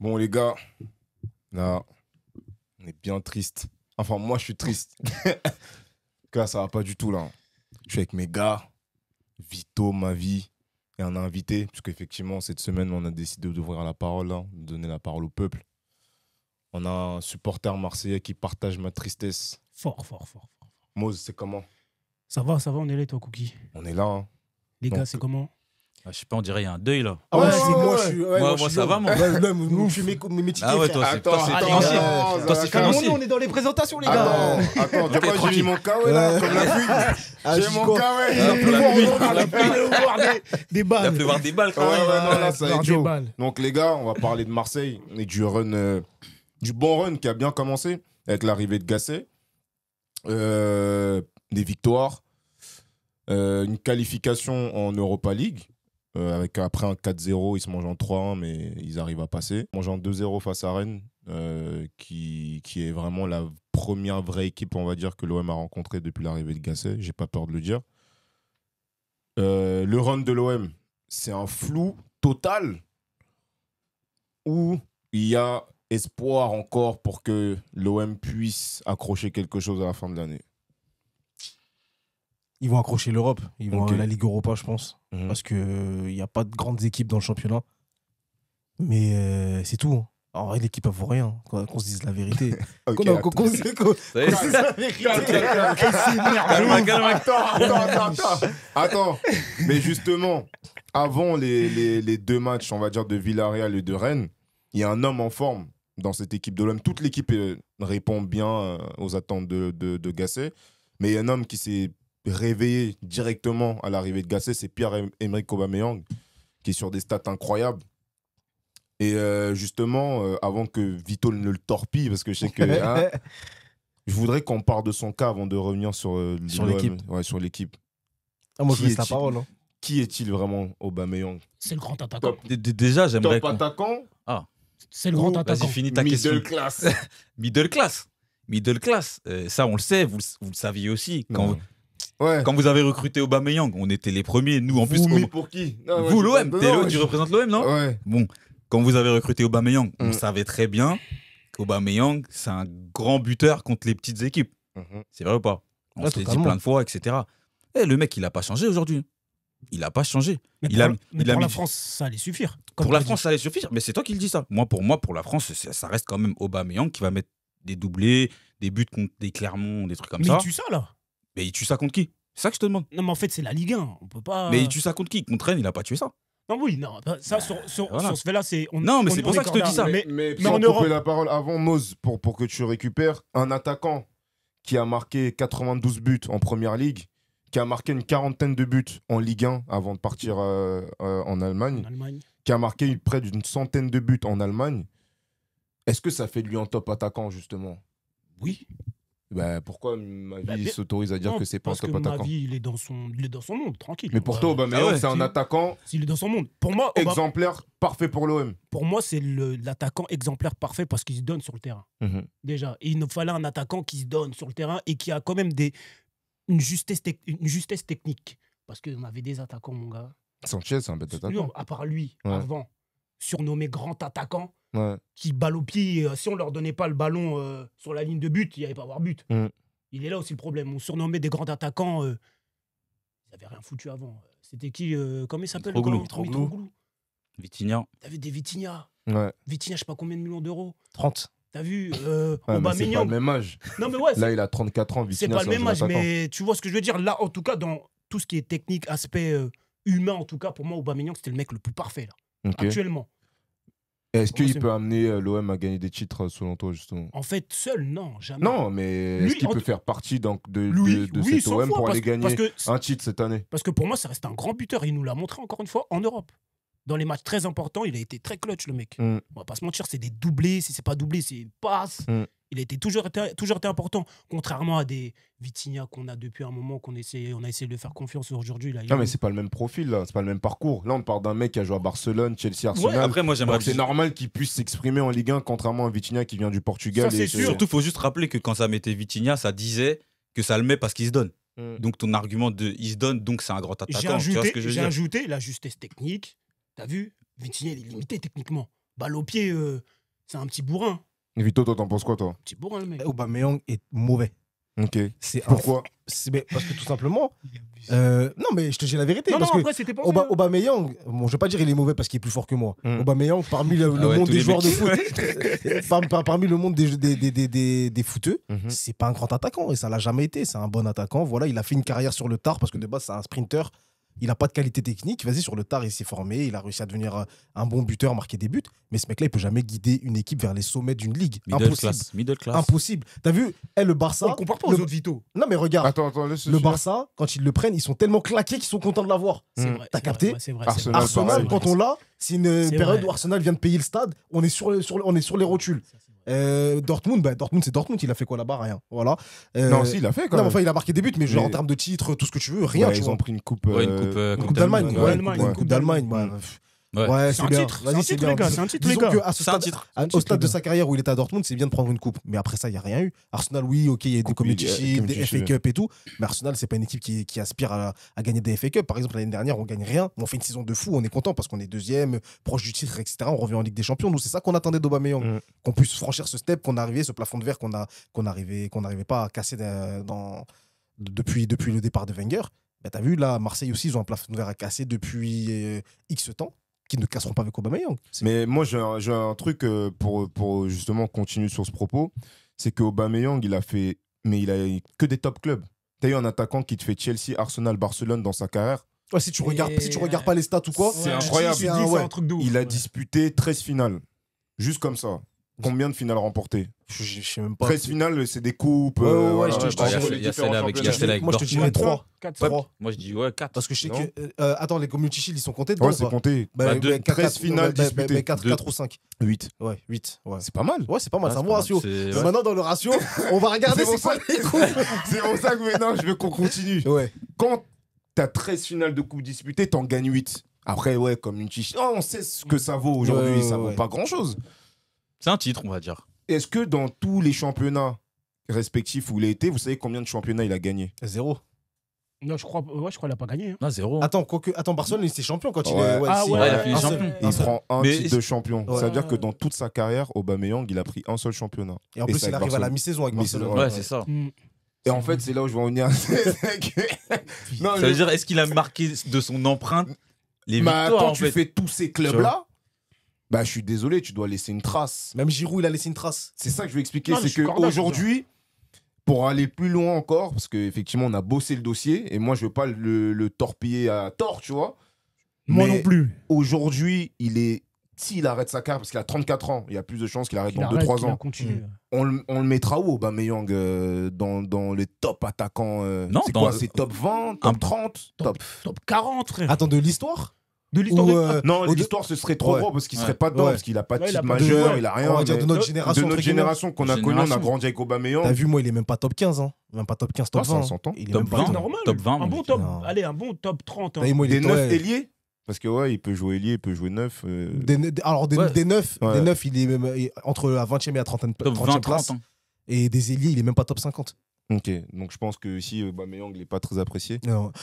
Bon, les gars, là, on est bien triste. Enfin, moi, je suis triste. là, ça va pas du tout, là. Je suis avec mes gars, Vito, ma vie, et un invité, parce qu'effectivement, cette semaine, on a décidé d'ouvrir la parole, de donner la parole au peuple. On a un supporter marseillais qui partage ma tristesse. Fort, fort, fort. fort. Mose, c'est comment Ça va, ça va, on est là, toi, Cookie. On est là. Hein. Les gars, c'est comment ah, je sais pas, on dirait y a un deuil là. moi, moi, ça va, moi. Nous, je suis méticuleux. Ah ouais, toi, c'est financier. Toi, ah, c'est on est dans les présentations, les gars. Attends, tu vois, j'ai mon cas, ouais, là, ah, plus la J'ai mon cas, balles. Il va voir des balles. quand même. Là, ça Donc, les gars, on va parler de Marseille et du run, euh, du bon run qui a bien commencé avec l'arrivée de Gasset. Euh, des victoires. Euh, une qualification en Europa League euh, après un 4-0, ils se mangent en 3-1, mais ils arrivent à passer. Ils mangent en 2-0 face à Rennes, euh, qui, qui est vraiment la première vraie équipe, on va dire, que l'OM a rencontrée depuis l'arrivée de Gasset. J'ai pas peur de le dire. Euh, le run de l'OM, c'est un flou total où il y a espoir encore pour que l'OM puisse accrocher quelque chose à la fin de l'année ils vont accrocher l'Europe. Ils vont la Ligue Europa, je pense. Mhm. Parce qu'il n'y euh, y a pas de grandes équipes dans le championnat. Mais euh, c'est tout. Hein. En vrai, l'équipe, a vaut rien. Hein. Qu'on se dise la vérité. qu'on se, attends, attends, attends, attends. Mais justement, avant les, deux matchs, on va dire, de Villarreal et de Rennes, il y a un homme en forme dans cette équipe de l'homme. Toute l'équipe euh, répond bien aux attentes de, de, de Gasset. Mais il y a un homme qui s'est réveillé directement à l'arrivée de Gasset, c'est Pierre-Emerick Aubameyang, qui est sur des stats incroyables. Et euh, justement, euh, avant que Vito ne le torpille, parce que je sais que. Hein, je voudrais qu'on parle de son cas avant de revenir sur euh, l'équipe. sur l'équipe. Ah, moi, qui je laisse la parole. Hein. Qui est-il vraiment, Aubameyang C'est le grand attaquant. déjà, j'aimerais. Top attaquant Ah. C'est le grand attaquant. Middle class. Middle class. Middle class. ça, on le sait, vous, vous le saviez aussi. Quand, quand vous avez recruté Aubameyang, on était les premiers. Nous, en plus. pour qui Vous, l'OM. tu représentes l'OM, non Bon, quand vous avez recruté Aubameyang, on mm. savait très bien qu'Aubameyang, c'est un grand buteur contre les petites équipes. Mm-hmm. C'est vrai ou pas On l'a ah, dit plein de fois, etc. Et eh, le mec, il n'a pas changé aujourd'hui. Il n'a pas changé. il pour, a, la France, ça allait suffire. Pour la France, ça allait suffire. Mais c'est toi qui le dis ça. Moi, pour moi, pour la France, ça reste quand même Aubameyang qui va mettre des doublés, des buts contre des Clermont, des trucs comme ça. Mais tu ça là mais il tue ça contre qui C'est ça que je te demande. Non, mais en fait, c'est la Ligue 1. On peut pas. Mais il tue ça contre qui Contre Rennes, il a pas tué ça. Non, oui, non. Bah, ça, bah, sur, ce fait-là, c'est. Non, mais c'est pour ça que je te dis ça. Mais, mais, sans couper la parole avant, Mose, pour, pour que tu récupères un attaquant qui a marqué 92 buts en première ligue, qui a marqué une quarantaine de buts en Ligue 1 avant de partir euh, euh, en, Allemagne, qui a marqué près d'une centaine de buts en Allemagne. Est-ce que ça fait de lui un top attaquant, justement Oui. Bah, bah, pourquoi ma vie s'autorise à dire que c'est pas un top que Ma vie, il est dans son, il est dans son monde, tranquille. Mais pour bah, toi, ah c'est un attaquant. s'il est dans son monde. Pour moi, exemplaire parfait pour l'OM. Pour moi, c'est l'attaquant exemplaire parfait parce qu'il se donne sur le terrain. Mhm. Déjà, il nous fallait un attaquant qui se donne sur le terrain et qui a quand même des une justesse, une justesse technique parce qu'on avait des attaquants, mon gars. Sanchez, c'est un bête attaquant. à part lui, avant, surnommé grand attaquant qui balle au pied. Euh, si on leur donnait pas le ballon euh, sur la ligne de but, il n'y avait pas avoir but. Mm. Il est là aussi le problème. On surnommait des grands attaquants. Euh, ils n'avaient rien foutu avant. C'était qui Comment il s'appelle Mitroglou. Vitignan Vitinha. T'avais des Vitinha. Ouais. je sais pas combien de millions d'euros. 30. T'as vu C'est pas le même âge. là, il a 34 ans. C'est pas le même âge, mais tu vois ce que je veux dire. Là, en tout cas, dans tout ce qui est technique, aspect humain, en tout cas, pour moi, Aubameyang, c'était le mec le plus parfait là, actuellement. Est-ce qu'il peut amener euh, l'OM à gagner des titres euh, selon toi justement En fait, seul, non, jamais. Non, mais est-ce qu'il peut faire partie donc de, cet OM pour aller gagner un titre cette année Parce que pour moi, ça reste un grand buteur. Il nous l'a montré encore une fois en Europe dans les matchs très importants, il a été très clutch, le mec. Mm. On va pas se mentir, c'est des doublés. Si c'est pas doublé, c'est passe. Mm. Il a toujours, été, toujours important. Contrairement à des Vitinha qu'on a depuis un moment, qu'on on a essayé de faire confiance aujourd'hui. Non, mais c'est pas le même profil, c'est pas le même parcours. Là, on parle d'un mec qui a joué à Barcelone, Chelsea, Arsenal. Ouais, après, moi, j'aimerais. C'est normal qu'il puisse s'exprimer en Ligue 1, contrairement à Vitinha qui vient du Portugal. Ça, c'est sûr. Surtout, faut juste rappeler que quand ça mettait Vitinha, ça disait que ça le met parce qu'il se donne. Mm. Donc, ton argument de il se donne, donc c'est un grand attaquant. J'ai ajouté la justesse technique T'as vu Vitinha, il est limité techniquement. Balle au pied, euh, c'est un petit bourrin. Vito, toi, t'en penses quoi, toi Petit bourrin, le mec. Eh, Aubameyang est mauvais. Ok. C'est Pourquoi Parce que tout simplement. Euh, non, mais je te dis la vérité. Non, parce non, après, c'était pas. Hein. Aubameyang, bon, je vais pas dire il est mauvais parce qu'il est plus fort que moi. Hmm. Aubameyang, parmi le, monde des joueurs de foot, parmi le monde des, des, des, des, des footeux, mhm. c'est pas un grand attaquant et ça l'a jamais été. C'est un bon attaquant. Voilà, il a fait une carrière sur le tard parce que de base, c'est un sprinter il n'a pas de qualité technique. Vas-y, sur le tard, il s'est formé, il a réussi à devenir euh, un bon buteur, marquer des buts. Mais ce mec-là, il peut jamais guider une équipe vers les sommets d'une ligue. Impossible. Middle class. Impossible. T'as vu, eh, le Barça. On compare pas aux autres vitaux Non, mais regarde. le Barça, quand ils le prennent, ils sont tellement claqués qu'ils sont contents de l'avoir. T'as capté Arsenal, quand on l'a, c'est une période où Arsenal vient de payer le stade. On est sur, on est sur les rotules. Euh, Dortmund, bah, Dortmund, c'est Dortmund, il a fait quoi là-bas Rien. Voilà. Euh, non, si, il a fait quand même. Non, enfin, il a marqué des buts, mais, genre en termes de titres, tout ce que tu veux, rien. tu ils vois. ont pris une coupe, euh... euh ouais, une coupe, d'Allemagne. une coupe d'Allemagne. Ouais, c'est un, Titre. les gars. C'est un titre, les gars. titre. Au stade de sa carrière où il était à Dortmund, c'est bien de prendre une coupe. Mais après ça, il n'y a rien eu. Arsenal, oui, ok, il y a des Community des FA Cup et tout. Mais Arsenal, c'est pas une équipe qui, aspire à, gagner des FA Cup. Par exemple, l'année dernière, on gagne rien. On fait une saison de fou, on est content parce qu'on est deuxième, proche du titre, etc. On revient en Ligue des Champions. Nous, c'est ça qu'on attendait d'Aubameyang. Mm. Qu'on puisse franchir ce step, qu'on arrivait, ce plafond de verre qu'on a, n'arrivait qu'on pas à casser depuis, depuis le départ de Wenger. tu bah, t'as vu, là, Marseille aussi, ils ont un plafond de verre à casser depuis euh, X temps qui ne casseront pas avec Aubameyang. Mais moi, j'ai un, truc euh, pour, pour justement continuer sur ce propos, c'est que Aubameyang, il a fait, mais il a que des top clubs. T'as eu un attaquant qui te fait Chelsea, Arsenal, Barcelone dans sa carrière. Ouais, si tu regardes, si tu regardes pas les stats ou quoi, c'est incroyable. un, il a disputé 13 finales, juste comme ça. Combien de finales remportées je, je, sais même pas. 13 finales, c'est des coupes. Ouais, ouais, euh, ouais, je te avec bah, Moi, je te dirais 3. 4, Moi, je dis ouais, 4. Parce que je sais que. Euh, euh, attends, les Community Shield, ils sont comptés dedans. Ouais, c'est compté. 13 bah, bah, finales disputées. 4, ou 5. 8. Ouais, 8. C'est pas mal. Ouais, c'est pas mal. c'est un bon ratio. Maintenant, dans le ratio, on va regarder c'est quoi les coupes. C'est pour ça que maintenant, je veux qu'on continue. Quand Quand t'as 13 finales de coupes disputées, t'en gagnes 8. Après, ouais, Community Shield. Oh, on sait ce que ça vaut aujourd'hui. Ça vaut pas grand chose. C'est un titre, on va dire. Est-ce que dans tous les championnats respectifs où il a été, vous savez combien de championnats il a gagné Zéro. Non, je crois, ouais, crois qu'il n'a pas gagné. Hein. Non, zéro. Attends, Attends, Barcelone, il était champion quand il est. Ah ouais, il a fini Il prend un titre de champion. Ça veut dire que dans toute sa carrière, Aubameyang, il a pris un seul championnat. Et en plus, il arrive à la mi-saison avec Barcelone. Ouais, c'est ça. Mm. Et en fait, c'est là où je vais en venir. Ça veut dire, est-ce qu'il a marqué de son empreinte les Mais victoires attends, tu fais tous ces clubs-là bah, je suis désolé, tu dois laisser une trace. Même Giroud, il a laissé une trace. C'est ça que je veux expliquer. C'est qu'aujourd'hui, pour aller plus loin encore, parce qu'effectivement, on a bossé le dossier, et moi, je veux pas le, torpiller à tort, tu vois. Moi non plus. Aujourd'hui, il est. S'il arrête sa carte, parce qu'il a 34 ans, il y a plus de chances qu'il arrête dans 2-3 ans. Mm. On, le mettra où, Aubameyang, euh, dans, dans, les top attaquants euh, Non, C'est quoi C'est top 20, top 30, top, top 40, frère. Attends, de l'histoire de l'histoire euh, ah. Non, l'histoire, ce serait trop Ouais. gros parce qu'il serait pas dedans, parce qu'il a pas de type majeur, il a rien. dire de notre génération. De notre génération qu'on a connue, on a grandi avec Aubameyang. T'as vu, moi, il est même pas top 15, hein. Même pas top 15, top 20. Ah, hein. Il est Top 20, top- normal. 20, un bon top, allez, un bon top 30. Hein. Des 9 ailiers Parce que ouais, il peut jouer ailier, il peut jouer 9. Euh. alors, des, des 9, des il est même entre la 20e et la 30e, 30e 20, place. Hein. Et des ailiers, il est même pas top 50. Ok, donc je pense que ici euh, Aubameyang n'est pas très apprécié.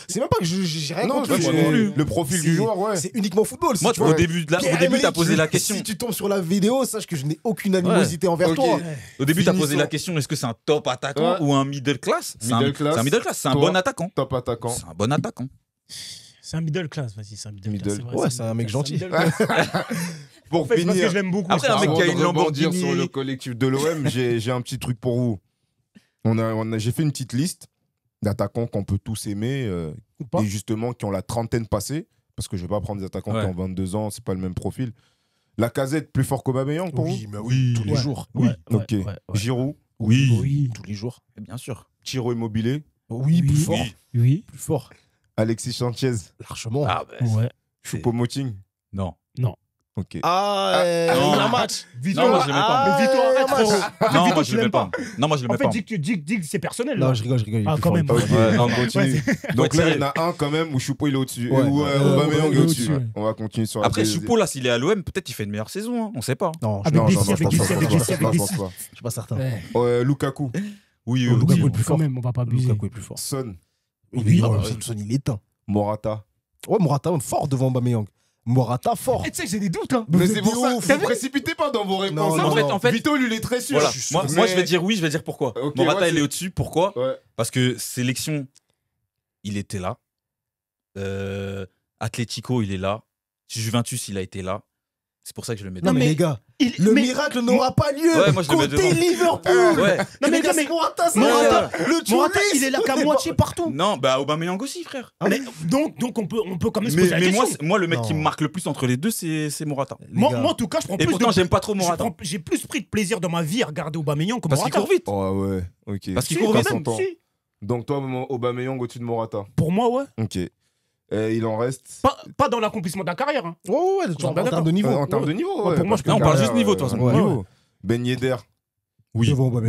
c'est même pas que j'ai rien non, contre lui. Le profil du joueur, C'est uniquement football. au début, de au début, t'as posé la question. Si tu tombes sur la vidéo, sache que je n'ai aucune animosité envers toi. Au début, t'as posé la question est-ce que c'est un top attaquant ou un middle class C'est un, middle class, c'est un bon attaquant. Top attaquant. C'est un bon attaquant. C'est un middle class, vas-y, c'est un middle, class. Ouais, c'est un mec gentil. Pour finir, beaucoup. Après, un mec qui a une Lamborghini sur le collectif de l'OM, j'ai un petit truc pour vous. On a, J'ai fait une petite liste d'attaquants qu'on peut tous aimer euh, et justement qui ont la trentaine passée. Parce que je ne vais pas prendre des attaquants qui ont 22 ans, c'est pas le même profil. La casette plus fort qu'Aubameyang pour oui, oui, tous les jours. Oui, ok. Giroud oui. oui. tous les jours, bien sûr. Tiro Immobilier oui, oui, plus fort. Oui, plus fort. Alexis Sanchez Largement. Ah, ben, Choupo-Moting Non. Non. Ok. Ah, ah euh, non, la match. Vito, non, moi, je l'aimais pas. Ah, Mais toi euh, arrête, Non, moi, je l'aimais pas. Non, moi, je pas. En fait, dis que c'est personnel. Non, hein. je rigole, je rigole. Ah, quand même. continue. Donc là, il y en a un quand même où Choupo, il est au-dessus. Ou euh, Aubameyang est au-dessus. On va continuer sur Après, Choupo, là, s'il est à l'OM, peut-être il fait une meilleure saison. Hein. On sait pas. Non, je ne suis pas certain. Lukaku. Oui, oh, Lukaku est plus fort. Quand même, on va pas abuser. Lukaku est plus fort. Son. Ah, oh, son, il est éteint. Morata. Ouais, Morata, fort devant Aubameyang. Morata fort. tu sais, que j'ai des doutes. Hein. Mais c'est pour ça, vous ne précipitez pas dans vos réponses. Hein. en, fait, Vito, lui, il est très sûr. moi, je vais dire oui, je vais dire pourquoi. Morata, il est au-dessus. Pourquoi Parce que sélection, il était là. Euh, Atletico, il est là. Juventus, il a été là. C'est pour ça que je le mets. Non, mais, les gars, le miracle n'aura pas lieu côté Liverpool. Non mais, gars, mais... Morata, Morata, le Morata, il est là qu'à moitié partout. Non, bah Aubameyang aussi, frère. Ah, donc, donc on peut, on peut quand même se poser mais, mais Moi, le mec qui me marque le plus entre les deux, c'est Morata. Moi, en tout cas, je prends plus. pourtant, de... j'aime pas trop Morata. J'ai plus pris de plaisir dans ma vie à regarder Aubameyang que Parce Morata. Parce qu'il court vite. Ah ouais, ok. Parce qu'il court vite. Donc toi, Aubameyang au-dessus de Morata. Pour moi, ouais. Ok il en reste. Pas, dans l'accomplissement de la carrière. Hein. ouais, en, en termes de niveau. En termes niveau. pour moi, je on parle juste niveau, de toute façon. niveau. Ben Yedder. Oui. Bon, bah,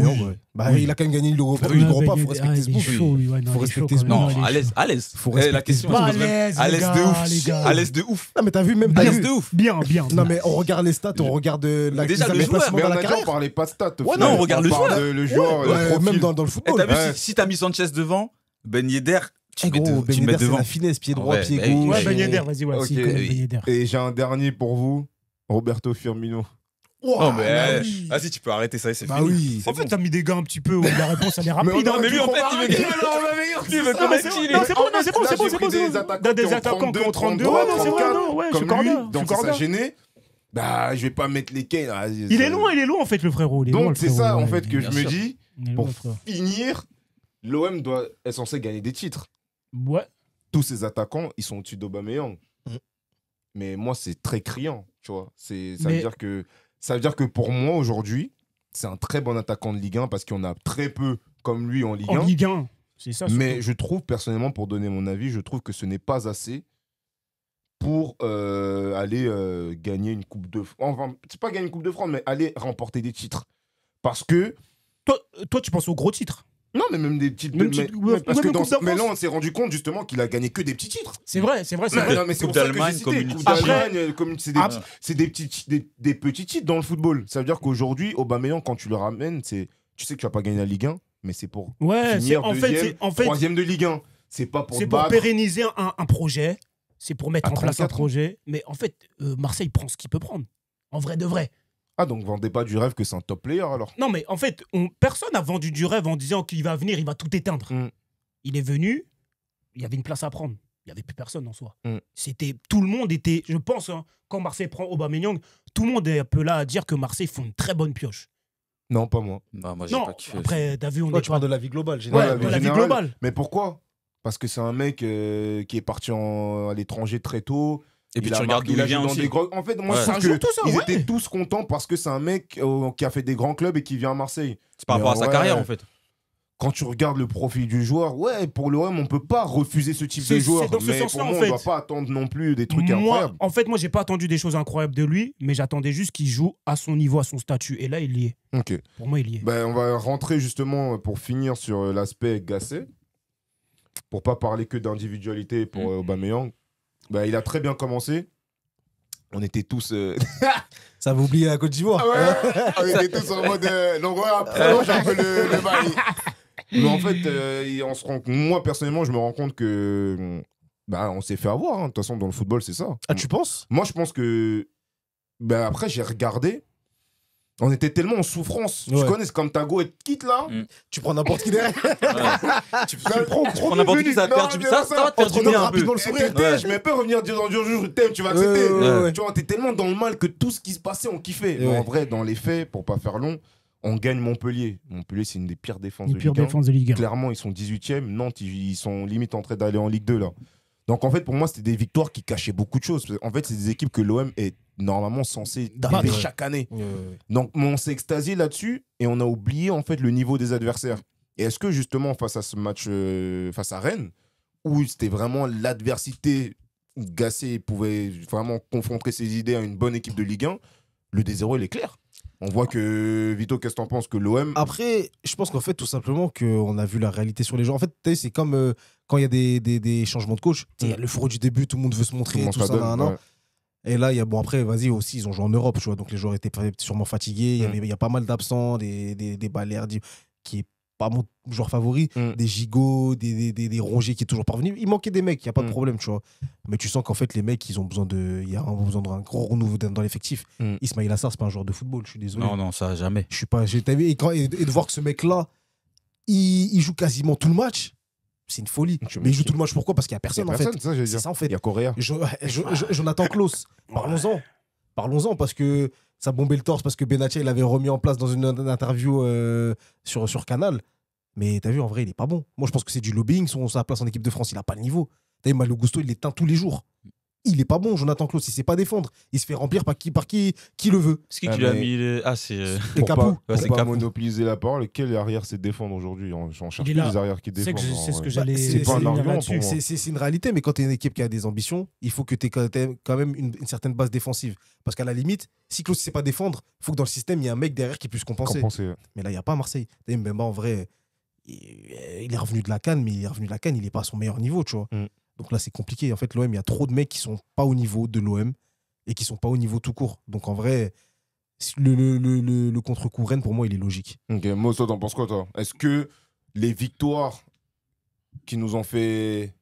bah, Il a quand même gagné l'Europa. gros pas, il faut respecter ce Il faut respecter ce Non, à l'aise, à l'aise. Faut respecter eh, la question. Bah, à l'aise de ouf. À l'aise de ouf. Non, mais t'as vu même. À de ouf. Bien, bien. Non, mais on regarde les stats, on regarde euh, la Déjà, le joueur, mais on a déjà, on parlait pas stats. non, on regarde le joueur. Le joueur, même dans le eh, football. T'as vu, si t'as mis Sanchez devant, Ben Yedder, tu mets de, ben tu mets devant. la finesse, pied droit, pied bah, gauche. Ouais, ben Yedder, vas-y, ouais, okay. si, oui. Ben Et j'ai un dernier pour vous, Roberto Firmino. Wow, oh, non, mais vas-y, bah eh, ah, tu peux arrêter ça c'est bah fini. Oui. En fait, t'as mis des gars un petit peu. La réponse, elle est rapide. mais, hein. non, mais lui, en fait, il veut il C'est bon, c'est bon, c'est bon, c'est bon. T'as des attaquants qui ont 32. Ouais, non, c'est vrai, ouais, je suis corda. Donc, ça gêné. Bah, je vais pas mettre les quais Il est loin, il est loin en fait, le frérot. Donc, c'est ça en fait que je me dis. Pour finir, l'OM doit, est censée gagner des titres. Tous ces attaquants, ils sont au-dessus d'Aubameyang. Mm. Mais moi, c'est très criant, tu vois. C'est, ça, veut dire que, ça veut dire que pour moi, aujourd'hui, c'est un très bon attaquant de Ligue 1 parce qu'on a très peu comme lui en Ligue 1. En Ligue 1, c'est ça. Mais je trouve, personnellement, pour donner mon avis, je trouve que ce n'est pas assez pour euh, aller euh, gagner une Coupe de France. Enfin, c'est pas gagner une Coupe de France, mais aller remporter des titres. Parce que. Toi, toi tu penses aux gros titres non, mais même des petites. titres. mais, parce que dans... là, on s'est rendu compte justement qu'il a gagné que des petits titres. C'est vrai, c'est vrai. C'est vrai. mais c'est c'est des, des, petits, titres dans le football. Ça veut dire qu'aujourd'hui, Aubameyang, quand tu le ramènes, tu sais que tu as pas gagné la Ligue 1, mais c'est pour ouais, en fait, en fait, troisième de Ligue 1. C'est pas pour. C'est pour pérenniser un, projet. C'est pour mettre en place un hein. projet. Mais en fait, euh, Marseille prend ce qu'il peut prendre. En vrai de vrai. Ah, donc vendez pas du rêve que c'est un top player alors Non, mais en fait, personne n'a vendu du rêve en disant qu'il va venir, il va tout éteindre. Mm. Il est venu, il y avait une place à prendre. Il n'y avait plus personne en soi. Mm. C'était Tout le monde était, je pense, hein, quand Marseille prend Aubameyang, tout le monde est un peu là à dire que Marseille font une très bonne pioche. Non, pas moi. Bah, non, pas Après, t'as on est tu parles de la vie globale, globale. Mais pourquoi Parce que c'est un mec euh, qui est parti à l'étranger très tôt, et puis tu regardes d'où il vient aussi. En fait, moi, ils étaient tous contents parce que c'est un mec euh, qui a fait des grands clubs et qui vient à Marseille. C'est par rapport à sa carrière, en fait quand tu regardes le profil du joueur, ouais, pour le l'OM, on peut pas refuser ce type de joueur. mais moi, on pas attendre non plus des trucs moi, En fait, moi, j'ai pas attendu des choses incroyables de lui, mais j'attendais juste qu'il joue à son niveau, à son statut. Et là, il y est. Ok. Pour moi, il y est. Ben, on va rentrer justement euh, pour finir sur euh, l'aspect Gassé. Pour pas parler que d'individualité pour mm. Aubameyang, bah, il a très bien commencé. On était tous. Euh, ça vous oubliez la Côte d'Ivoire. Ah ah on était tous en mode. euh, après, j'ai un peu le, le Mais en fait, euh, on se rend, moi, personnellement, je me rends compte que. Bah, on s'est fait avoir. Hein. De toute façon, dans le football, c'est ça. Ah, tu penses Moi, je pense que. Bah, après, j'ai regardé. On était tellement en souffrance. Tu connais, c'est comme Tago et te quitte là. Mm. Tu prends n'importe qui derrière. tu, tu, prends, n'importe qui, ça va te ça, ça bien. le sourire. Je vais pas revenir dire dans je t'aime, tu vas accepter. Tu vois, t'es tellement dans le mal que tout ce qui se passait, on kiffait. en vrai, dans les faits, pour pas faire long, on gagne Montpellier. Montpellier, c'est une des pires défenses de Ligue 1. Ligue 1. Clairement, ils sont 18e. Nantes, ils sont limite en train d'aller en Ligue 2 là. Donc en fait, pour moi, c'était des victoires qui cachaient beaucoup de choses. En fait, c'est des équipes que l'OM est normalement censé arriver chaque année. Donc on s'est extasié là-dessus et on a oublié en fait le niveau des adversaires. Et est-ce que justement face à ce match, euh, face à Rennes, où c'était vraiment l'adversité, Gassé pouvait vraiment confronter ses idées à une bonne équipe de Ligue 1, le 0 il est clair. On voit que Vito, qu'est-ce que t'en penses que l'OM Après, je pense qu'en fait tout simplement qu'on a vu la réalité sur les gens. En fait, c'est comme euh, quand il y a des, des, changements de coach. le four du début, tout le monde veut se montrer, tout, tout ça. Donne, et là, il y a, bon, après, vas-y, aussi, ils ont joué en Europe, tu vois, donc les joueurs étaient sûrement fatigués. Mm. Il y, a pas mal d'absents, des, des, qui est pas mon joueur favori, mm. des gigots, des, des, qui est toujours parvenu. Il manquait des mecs, il n'y a pas de mm. problème, tu vois. Mais tu sens qu'en fait, les mecs, ils ont besoin de. Il y a besoin d'un gros renouveau dans l'effectif. Ismail Assar, c'est pas un joueur de football, je suis désolé. Non, non, ça, jamais. Je suis pas. et, et, de voir que ce mec-là, il, il, joue quasiment tout le match c'est une folie. mais il joue tout le match. Pourquoi Parce qu'il n'y a personne, personne fait. Il y a Correa. Je, Jonathan parlons-en. Parlons-en parce que ça bombait le torse, parce que Benatia, il l'avait remis en place dans une, interview euh, sur, sur Canal. Mais t'as vu, en vrai, il n'est pas bon. Moi, je pense que c'est du lobbying. Son, sa place en équipe de France, il n'a pas le niveau. T'as vu, Malo Gusto, il l'éteint tous les jours il est pas bon, Jonathan Klaus, il sait pas défendre. Il se fait remplir par qui, par qui, qui le veut. Ce qui lui ah, a mis Ah, c'est euh, pas monopoliser la parole, quel arrière sait défendre aujourd'hui On, cherche plus des arrières qui défendent. C'est ce que j'allais C'est C'est une réalité, mais quand tu es une équipe qui a des ambitions, il faut que tu aies quand même une, certaine base défensive. Parce qu'à la limite, si Klaus ne sait pas défendre, il faut que dans le système, il y ait un mec derrière qui puisse compenser. Mais là, il n'y a pas Marseille. en vrai, il est revenu de la canne, mais il est revenu de la canne, il n'est pas à son meilleur niveau, tu vois. Mm. Donc là, c'est compliqué. En fait, l'OM, il y a trop de mecs qui sont pas au niveau de l'OM et qui sont pas au niveau tout court. Donc en vrai, le, contre-coup Rennes, pour moi, il est logique. Ok, Mosso, t'en penses quoi, toi Est-ce que les victoires qui nous ont fait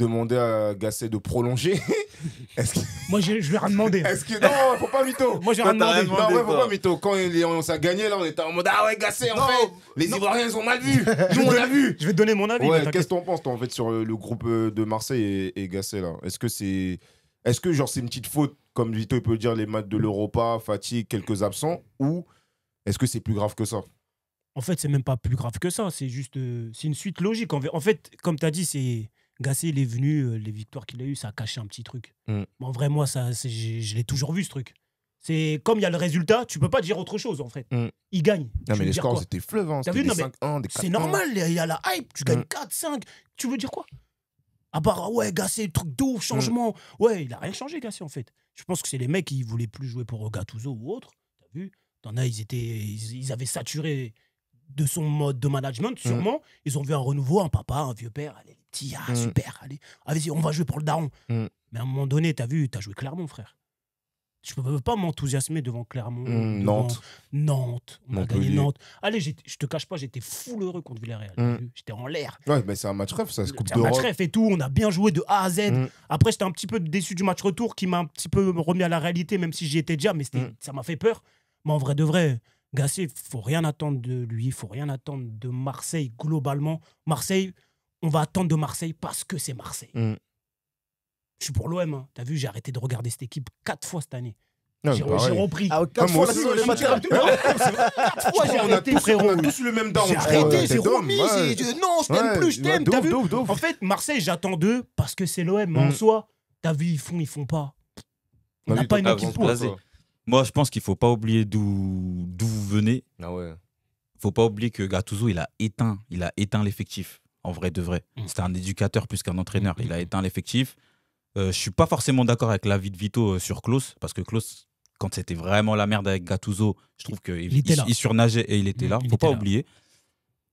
demander à Gasset de prolonger. Est-ce que... Moi, je, je lui ai rien demandé. Est-ce que... Non, faut pas Vito. Moi, je j'ai rien demandé. Non, ouais, faut pas Vito. Quand on, s'est gagné, là, on était en mode Ah ouais, Gasset, en fait, les Ivoiriens, ils ont mal vu. Nous, on a vu. Je vais donner mon avis. Ouais, qu'est-ce que t'en penses, toi, en fait, sur euh, le, groupe euh, de Marseille et, Gasset, là Est-ce que c'est. Est-ce que, genre, c'est une petite faute, comme Vito peut le dire, les matchs de l'Europa, fatigue, quelques absents, ou est-ce que c'est plus grave que ça En fait, c'est même pas plus grave que ça. C'est juste. Euh, c'est une suite logique. En fait, comme tu as dit, c'est Gassé, il est venu, euh, les victoires qu'il a eues, ça a caché un petit truc. Mm. en vrai, moi, ça, je, je l'ai toujours vu, ce truc. C'est comme il y a le résultat, tu peux pas dire autre chose en fait. Mm. Il gagne. Non, mais les scores étaient fleuvants. Hein. C'était des 5 des 4 C'est normal, il y a la hype, tu gagnes 4-5. Mm. Tu veux dire quoi À part, ah ouais, Gassé, truc de changement. Ouais, il a rien changé, Gassé en fait. Je pense que c'est les mecs qui voulaient plus jouer pour Gattuso ou autre. T'as vu T'en as, ils, étaient, ils avaient saturé de son mode de management, mmh. sûrement. Ils ont vu un renouveau, un papa, un vieux père. Allez, les ah, mmh. super, allez, allez ah, on va jouer pour le daron. Mmh. Mais à un moment donné, t'as vu, t'as joué Clermont, frère. Je ne peux pas m'enthousiasmer devant Clermont. Nantes. Nantes. On a gagné Nantes. Allez, je te cache pas, j'étais fou heureux contre Villarreal. J'étais en l'air. Ouais, mais c'est un match ref, ça se coupe de C'est un match ref et tout. On a bien joué de A à Z. Après, j'étais un petit peu déçu du match retour qui m'a un petit peu remis à la réalité, même si j'y étais déjà, mais ça m'a fait peur. Mais en vrai de vrai, Gasset, il faut rien attendre de lui, il faut rien attendre de Marseille globalement. Marseille, on va attendre de Marseille parce que c'est Marseille. Mm. Je suis pour l'OM. tu hein. T'as vu, j'ai arrêté de regarder cette équipe quatre fois cette année. J'ai repris. quatre fois, j'ai arrêté, On a tous le même dent. J'ai arrêté, j'ai remis. Non, je t'aime plus, je t'aime. Bah, en fait, Marseille, j'attends d'eux parce que c'est l'OM. Mm. En soi, t'as vu, ils font, ils font pas. On n'a pas une équipe pour. Moi, je pense qu'il faut pas oublier d'où vous venez. Ah ouais. Faut pas oublier que Gattuso, il a éteint, il a éteint l'effectif en vrai de vrai. Mm. C'était un éducateur plus qu'un entraîneur. Mm. Il a éteint l'effectif. Euh, je ne suis pas forcément d'accord avec l'avis de Vito euh, sur Klaus parce que Klaus, quand c'était vraiment la merde avec Gattuso, je trouve qu'il surnageait et il était mm. là. Il Faut pas oublier.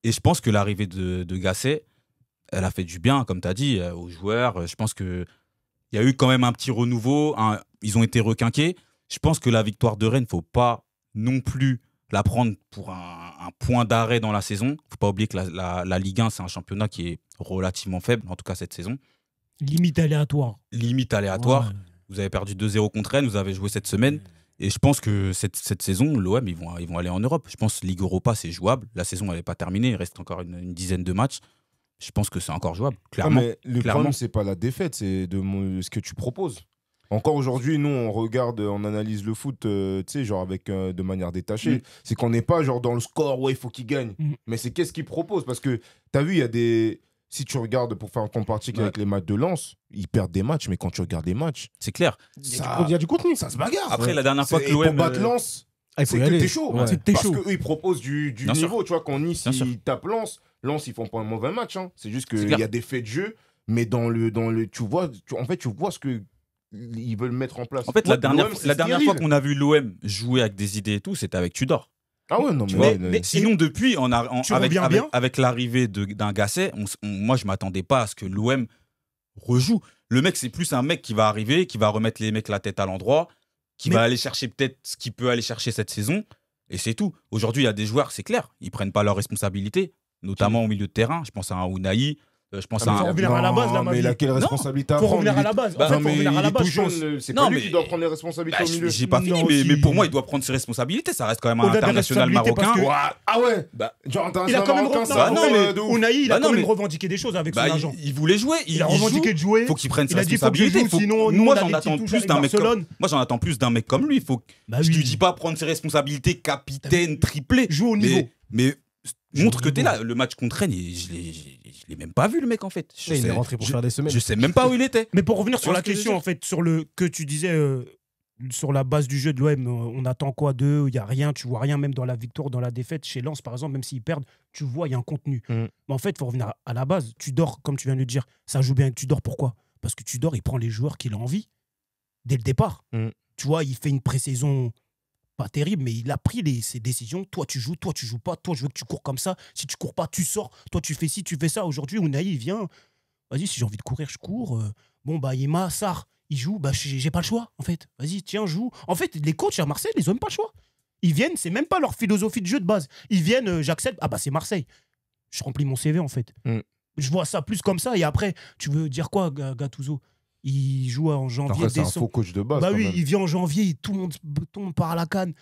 Et je pense que l'arrivée de, de, Gasset, elle a fait du bien, comme tu as dit, euh, aux joueurs. Je pense qu'il y a eu quand même un petit renouveau. ils ont été requinqués je pense que la victoire de Rennes, faut pas non plus la prendre pour un, point d'arrêt dans la saison. faut pas oublier que la, Ligue 1, c'est un championnat qui est relativement faible, en tout cas cette saison. Limite aléatoire. Limite aléatoire. Vous avez perdu 2-0 contre Rennes, vous avez joué cette semaine. Et je pense que cette, saison, l'OM, ils vont, ils vont aller en Europe. Je pense que Ligue Europa, c'est jouable. La saison, elle n'est pas terminée. Il reste encore une, dizaine de matchs. Je pense que c'est encore jouable, ah, clairement. le clairement. problème, c'est pas la défaite, c'est de ce que tu proposes. Encore aujourd'hui, nous, on regarde, on analyse le foot, euh, tu sais, genre avec, euh, de manière détachée. Mm. C'est qu'on n'est pas genre dans le score, ouais, il faut qu'il gagne. Mm. Mais c'est qu'est-ce qu'il propose Parce que, tu as vu, il y a des. Si tu regardes, pour faire un parti avec les matchs de Lens, ils perdent des matchs, mais quand tu regardes des matchs. C'est clair. Il y, a du contenu. Ça se bagarre. Après, la dernière fois que l'OM. Pour battre euh, Lens, ah, c'est chaud. Parce ils proposent du, du niveau. Tu vois, qu'on y, s'ils tapent Lens, Lens, ils font pas un mauvais match. Hein. C'est juste qu'il y a des faits de jeu, mais dans le. Dans le tu vois, en fait, tu vois ce que ils veulent mettre en place. En fait, la dernière, fois qu'on a vu l'OM jouer avec des idées et tout, c'était avec Tudor. Ah ouais, non, euh, mais, sinon, depuis, avec, l'arrivée d'un Gasset, moi, je m'attendais pas à ce que l'OM rejoue. Le mec, c'est plus un mec qui va arriver, qui va remettre les mecs la tête à l'endroit, qui va aller chercher peut-être ce qu'il peut aller chercher cette saison, et c'est tout. Aujourd'hui, il y a des joueurs, c'est clair, ils prennent pas leurs responsabilités, notamment au milieu de terrain. Je pense à un Unai, euh, je pense ah, à. Faut revenir à la base, là, Mais quelle responsabilité Faut revenir à la base. c'est pas lui qui doit prendre les responsabilités au bah, milieu. J'ai pas fini, mais pour moi, il doit prendre ses responsabilités. Ça reste quand même un international marocain. Ah ouais bah, Genre international marocain, ça. il a quand même revendiqué des choses avec son bah, argent. Il voulait jouer. Il a revendiqué de jouer. Il Faut qu'il prenne ses responsabilités. Moi, j'en attends plus d'un mec comme. Moi, j'en attends plus lui. dis pas prendre ses responsabilités, capitaine, triplé. Joue au niveau. Mais montre que es là. Le match contre Rennes, je l'ai même pas vu, le mec, en fait. il est rentré pour faire des semaines. Je sais même pas où il était. Mais pour revenir sur, la question, en fait, sur le que tu disais. Euh, sur la base du jeu de l'OM, on attend quoi d'eux Il n'y a rien, tu vois rien, même dans la victoire, dans la défaite. Chez Lens, par exemple, même s'ils perdent, tu vois, il y a un contenu. Mm. Mais en fait, il faut revenir à la base. Tu dors, comme tu viens de le dire, ça joue bien. Tu dors pourquoi Parce que tu dors, il prend les joueurs qu'il a envie dès le départ. Mm. Tu vois, il fait une pré-saison pas terrible, mais il a pris ses décisions. Toi, tu joues, toi, tu joues pas. Toi, je veux que tu cours comme ça. Si tu cours pas, tu sors. Toi, tu fais ci, tu fais ça. Aujourd'hui, ou il vient. Vas-y, si j'ai envie de courir, je cours. Euh, bon, bah, Yema, Sar, il joue. Bah, j'ai pas le choix, en fait. Vas-y, tiens, joue. En fait, les coachs à Marseille, ils ont même pas le choix. Ils viennent, c'est même pas leur philosophie de jeu de base. Ils viennent, euh, j'accepte. Ah, bah, c'est Marseille. Je remplis mon CV, en fait. Mm. Je vois ça plus comme ça. Et après, tu veux dire quoi, Gattuso il joue en janvier. Bah oui, il vient en janvier, tout le monde tombe par la canne.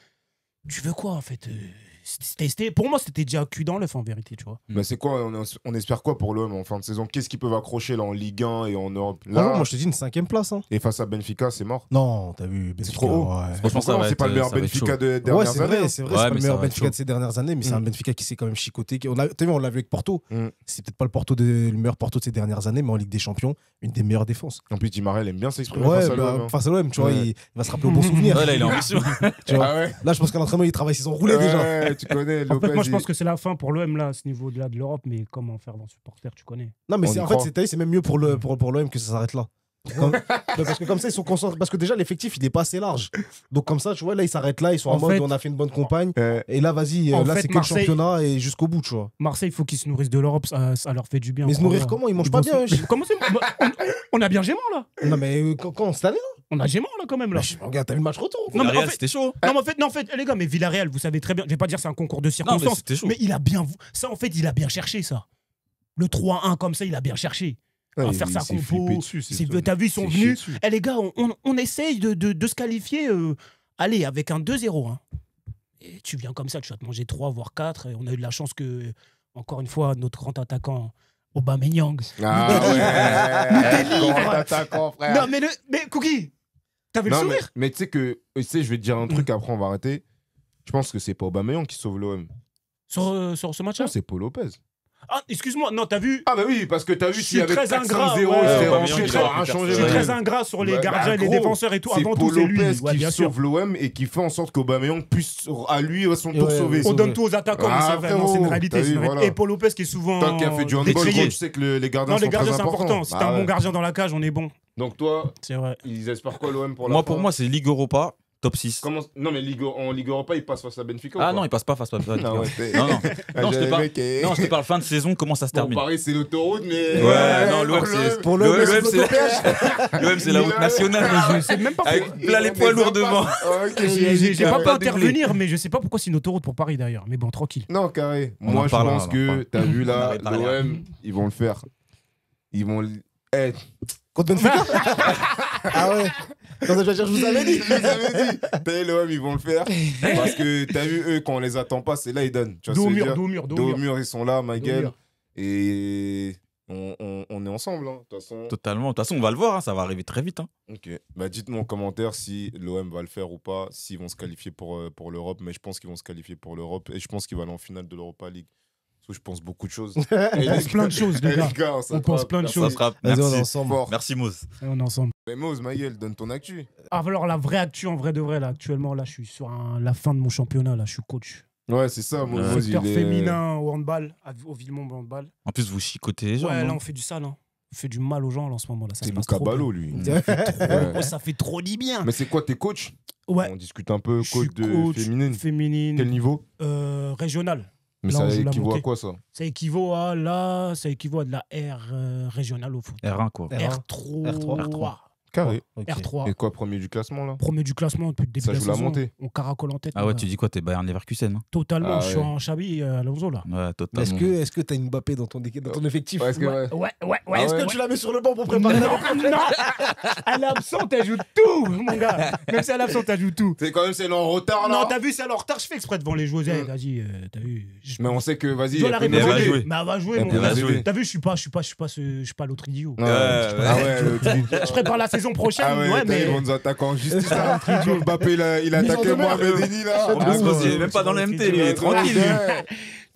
Tu veux quoi en fait euh c'était pour moi c'était déjà cul dans l'œuf en vérité tu vois mais bah, c'est quoi on, espère quoi pour l'OM en fin de saison qu'est-ce qu'ils peuvent accrocher là en Ligue 1 et en Europe là ah moi je te dis une cinquième place hein. et face à Benfica c'est mort non t'as vu c'est trop haut c'est pas le meilleur Benfica de dernières années c'est vrai, hein? c'est pas le meilleur Benfica de ces dernières années mais c'est un mm. Benfica qui s'est quand même chicoté on a, vu on l'a vu avec Porto mm. c'est peut-être pas le meilleur Porto de ces dernières années mais en Ligue des Champions une des meilleures défenses en plus Dimarel aime bien s'exprimer bah, hein. face à l'OM tu vois il va se rappeler au bon souvenir là il est en ah là je pense qu'à l'entraînement il travaille ils ont roulé déjà tu connais. moi, je pense que c'est la fin pour l'OM, là, à ce niveau-là de l'Europe, mais comment faire dans ce supporter, tu connais. Non, mais en fait, c'est même mieux pour l'OM que ça s'arrête là parce que comme ça, ils sont concentrés. Parce que déjà, l'effectif, il est pas assez large. Donc, comme ça, tu vois, là, ils s'arrêtent là, ils sont en, mode, on a fait une bonne campagne. Et là, vas-y, euh, là, c'est que le championnat et jusqu'au bout, tu vois. Marseille, il faut qu'ils se nourrissent de l'Europe, ça, leur fait du bien. Mais se nourrir comment Ils mangent pas bien. comment on, on, a bien Gémant, là. Non, mais euh, quand, cette année, on a Gémant là quand même là. regarde, t'as vu le match retour. Non, mais en fait, c'était chaud. Non, mais en fait, non, en fait, les gars, mais Villarreal, vous savez très bien, je vais pas dire c'est un concours de circonstances, mais, mais il a bien ça en fait, il a bien cherché ça. Le 3-1 comme ça, il a bien cherché. Ah, à faire sa compo. T'as vu, ils sont venus. Eh les gars, on, essaye de, se qualifier. Euh, allez, avec un 2-0. Hein. Et tu viens comme ça, tu vas te manger 3, voire 4. Et on a eu de la chance que, encore une fois, notre grand attaquant. Aubameyang. Ah, nous délivre. Eh, non, mais, le, mais Cookie, t'avais le sourire. Mais, tu sais que, tu sais, je vais te dire un truc, mm. après on va arrêter. Je pense que c'est pas Aubameyang qui sauve l'OM. Sur, euh, sur ce match-là C'est Paul Lopez. Ah, excuse-moi, non, t'as vu Ah, bah oui, parce que t'as vu, s'il y avait 4 0 je, suis très ingrat sur les bah, gardiens, bah, les défenseurs et tout. Avant tout, c'est lui. qui sauve l'OM et qui fait en sorte qu'Aubameyang puisse à lui son tour sauver. On donne tout aux attaquants, ah, mais c'est une réalité. Et Paul Lopez qui est souvent. un qui a fait du handball, tu sais que les gardiens Non, les gardiens, c'est important. Si t'as un bah bon gardien dans la cage, on est bon. Donc toi, ils espèrent quoi l'OM pour la Moi, pour moi, c'est Ligue Europa Top 6. Non, mais Ligue... en Ligue Europa, il passe face à Benfica. Ah non, il passe pas face à Benfica. non, non, je te parle... fin de saison, comment ça se termine. Bon, Paris, c'est l'autoroute, mais. Ouais, non, l'OM, c'est. Pour l'OM, c'est la... route nationale. Mais je sais même pas Avec plein les poids lourds devant. Ah, j'ai pas pu intervenir, mais je sais pas pourquoi c'est une autoroute pour Paris d'ailleurs. Mais bon, tranquille. Non, carré. Moi, je pense que, t'as vu là, l'OM, ils vont le faire. Ils vont. Eh, contre Benfica Ah ouais je, vous avais dit. je vous avais dit. l'OM, ils vont le faire. Eh. Parce que t'as vu, eux, quand on les attend pas, c'est là, ils donnent. Tu vois, ils sont là, ma gueule. Et on, est ensemble. Hein, Totalement. De toute façon, on va le voir. Hein, ça va arriver très vite. Hein. Ok. Bah, dites-moi en commentaire si l'OM va le faire ou pas, s'ils vont se qualifier pour, euh, pour l'Europe. Mais je pense qu'ils vont se qualifier pour l'Europe. Et je pense qu'ils vont aller en finale de l'Europa League je pense beaucoup de choses. on pense plein de choses, les gars. on, pense plein de choses. Merci. On ensemble. Merci, Mose. on est ensemble. Mais Mose, ma donne ton actu. Ah, alors, la vraie actu, en vrai de vrai, là, actuellement, là, je suis sur la fin de mon championnat, là, je suis coach. Ouais, c'est ça. Moi, féminin au handball, au Villemont handball. En plus, vous chicotez les gens. Ouais, là, on fait du sale. Hein. On fait du mal aux gens en ce moment. là. C'est le cabalo lui. Ça fait, trop... ça fait trop du bien. Mais c'est quoi tes coach Ouais. On discute un peu, coach, de féminine. féminine. Quel niveau euh, Régional. Mais ça équivaut à quoi ça Ça équivaut à ça équivaut à de la R euh, régionale au foot. R1 quoi. R3. R3. R3. R3. Et quoi, premier du classement là Premier du classement depuis le début ça de la, saison, On caracole en tête. Ah ouais, euh, tu dis quoi T'es Bayern Leverkusen hein Totalement, ah je suis en à euh, Alonso là. Ouais, totalement. Est-ce que est-ce que t'as une Mbappé dans ton, dans ton effectif ouais, ouais, ouais. Ah est-ce que tu la mets sur le banc pour préparer Non, non Elle est absente, elle joue tout, mon gars. Même si elle est absente, elle joue tout. C'est quand même c'est en retard là. Non, t'as vu c'est en retard, je fais exprès devant les joueurs. Eh, mm. Vas-y, euh, t'as vu. Mais on sait que vas-y, elle va jouer. Mais elle va jouer, mon gars. T'as vu, je suis pas je suis pas je suis pas je suis pas l'autre idiot. Ah je prépare la saison prochaine. Ah ouais, mais... Ils vont nous attaquer en justice. Mbappé, il a, il attaqué Mohamed là. il ah, est même pas dans le MT, il est tranquille.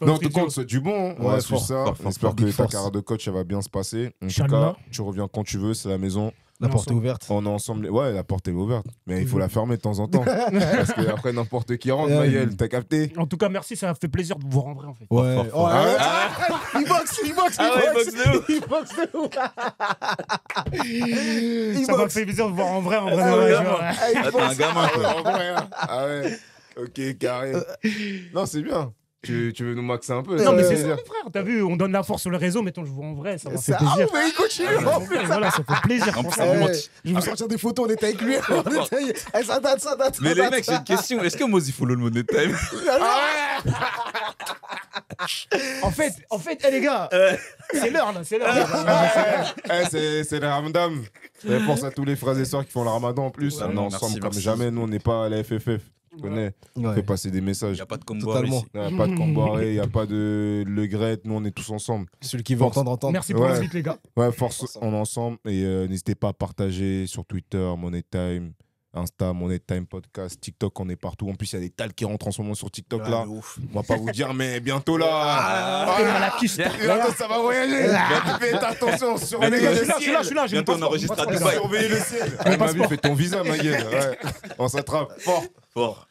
Non, en tout cas, c'est du bon. On va suivre ça. J'espère que ta carrière de coach, elle va bien se passer. En tout cas, tu reviens quand tu veux, c'est la maison. La porte est ouverte. On a ensemble. Ouais, la porte est ouverte. Mais il faut la fermer de temps en temps. parce qu'après, n'importe qui rentre, ma gueule, t'as capté. En tout cas, merci, ça fait plaisir de vous rendre en fait. Ouais. Oh, ouais. Ah. ah, il boxe, il boxe, ah, il, boxe. de ouf. ça m'a fait plaisir de vous voir en vrai, en vrai. Ah, ah, t'es un gamin, hein. Ah ouais. Ok, carré. Euh. Non, c'est bien. Tu, tu, veux nous maxer un peu Non, mais c'est ça, mon frère. T'as vu, on donne la force sur le réseau. Mettons, je vous en vrai, ça m'a fait plaisir. Ah, voilà, ça fait plaisir. On Je vais vous ah. sortir des photos, on était avec lui. On était... ça date, ça date. Mais les mecs, j'ai une question. Est-ce que Mozi follow le de Time ah. en fait, en fait, les gars, euh. c'est l'heure là, c'est l'heure. Eh, c'est le Ramadan. C'est pour ça tous les frères et sœurs qui font le Ramadan en plus. on est ensemble comme jamais. Nous, on n'est pas à la FFF. Tu connais On fait passer des messages. Il n'y a pas de combo Il n'y a pas de combo il n'y a pas de Le Grette. Nous, on est tous ensemble. Celui qui veut entendre, entendre. Merci pour la suite, les gars. Ouais, force, on ensemble. Et euh, n'hésitez pas à partager sur Twitter, Money Time. Insta, Money Time Podcast, TikTok, on est partout. En plus, il y a des tals qui rentrent en ce moment sur TikTok là. là. On va pas vous dire, mais bientôt là. Ah, ah. la là, là ça va voyager. Ah. Faites attention, sur suis là, Je suis là, je suis là. Bientôt on enregistre à Dubaï. Surveillez le ciel. Fais ton visa, ma gueule. On s'attrape fort. Fort.